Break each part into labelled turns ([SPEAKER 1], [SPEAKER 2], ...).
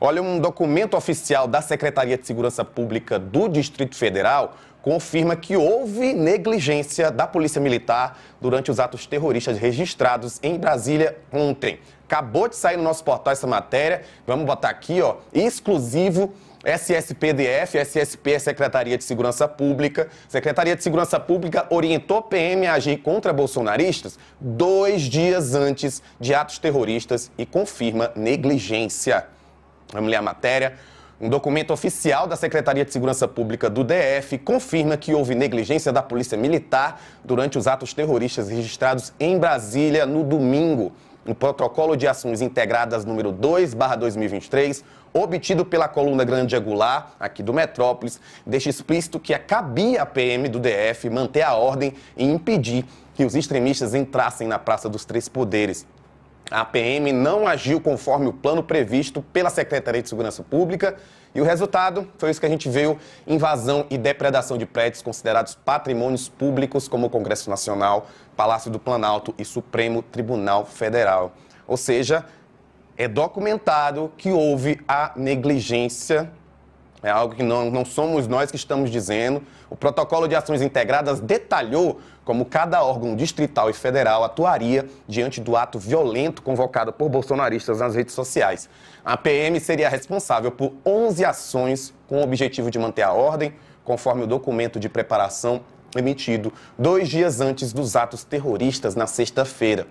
[SPEAKER 1] Olha, um documento oficial da Secretaria de Segurança Pública do Distrito Federal confirma que houve negligência da Polícia Militar durante os atos terroristas registrados em Brasília ontem. Acabou de sair no nosso portal essa matéria. Vamos botar aqui, ó, exclusivo SSPDF, SSP é Secretaria de Segurança Pública. Secretaria de Segurança Pública orientou PM a agir contra bolsonaristas dois dias antes de atos terroristas e confirma negligência. Vamos ler a matéria. Um documento oficial da Secretaria de Segurança Pública do DF confirma que houve negligência da Polícia Militar durante os atos terroristas registrados em Brasília no domingo. O protocolo de ações integradas número 2/2023, obtido pela coluna Grande Angular, aqui do Metrópolis, deixa explícito que cabia à PM do DF manter a ordem e impedir que os extremistas entrassem na Praça dos Três Poderes. A PM não agiu conforme o plano previsto pela Secretaria de Segurança Pública e o resultado foi isso que a gente viu: invasão e depredação de prédios considerados patrimônios públicos, como o Congresso Nacional, Palácio do Planalto e Supremo Tribunal Federal. Ou seja, é documentado que houve a negligência é algo que não, não somos nós que estamos dizendo. O protocolo de ações integradas detalhou como cada órgão distrital e federal atuaria diante do ato violento convocado por bolsonaristas nas redes sociais. A PM seria responsável por 11 ações com o objetivo de manter a ordem, conforme o documento de preparação emitido dois dias antes dos atos terroristas na sexta-feira.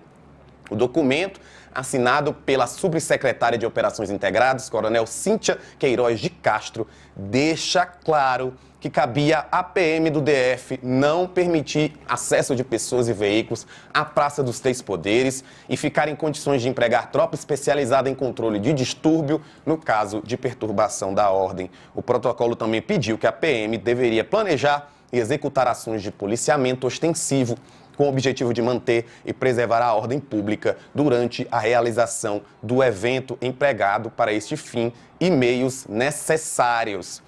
[SPEAKER 1] O documento, assinado pela subsecretária de Operações Integradas, Coronel Cíntia Queiroz de Castro, deixa claro que cabia à PM do DF não permitir acesso de pessoas e veículos à Praça dos Três Poderes e ficar em condições de empregar tropa especializada em controle de distúrbio no caso de perturbação da ordem. O protocolo também pediu que a PM deveria planejar e executar ações de policiamento ostensivo com o objetivo de manter e preservar a ordem pública durante a realização do evento empregado para este fim e meios necessários.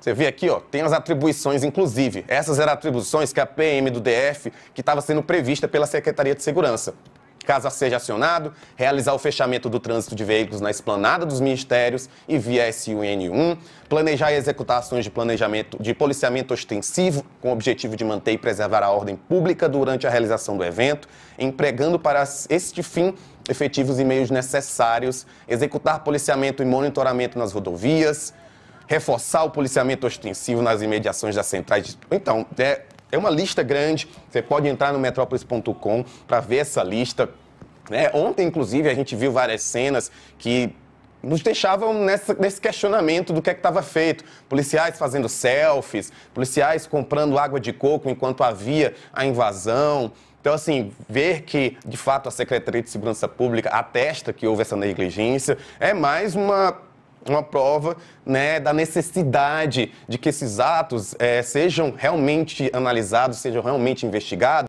[SPEAKER 1] Você vê aqui, ó, tem as atribuições, inclusive. Essas eram atribuições que a PM do DF, que estava sendo prevista pela Secretaria de Segurança caso seja acionado, realizar o fechamento do trânsito de veículos na esplanada dos ministérios e via SUN1, planejar e executar ações de planejamento de policiamento ostensivo com o objetivo de manter e preservar a ordem pública durante a realização do evento, empregando para este fim efetivos e meios necessários, executar policiamento e monitoramento nas rodovias, reforçar o policiamento ostensivo nas imediações das centrais. De... Então, é, é uma lista grande, você pode entrar no metrópolis.com para ver essa lista. Né? Ontem, inclusive, a gente viu várias cenas que nos deixavam nessa, nesse questionamento do que é estava feito. Policiais fazendo selfies, policiais comprando água de coco enquanto havia a invasão. Então, assim, ver que, de fato, a Secretaria de Segurança Pública atesta que houve essa negligência é mais uma uma prova né, da necessidade de que esses atos é, sejam realmente analisados, sejam realmente investigados.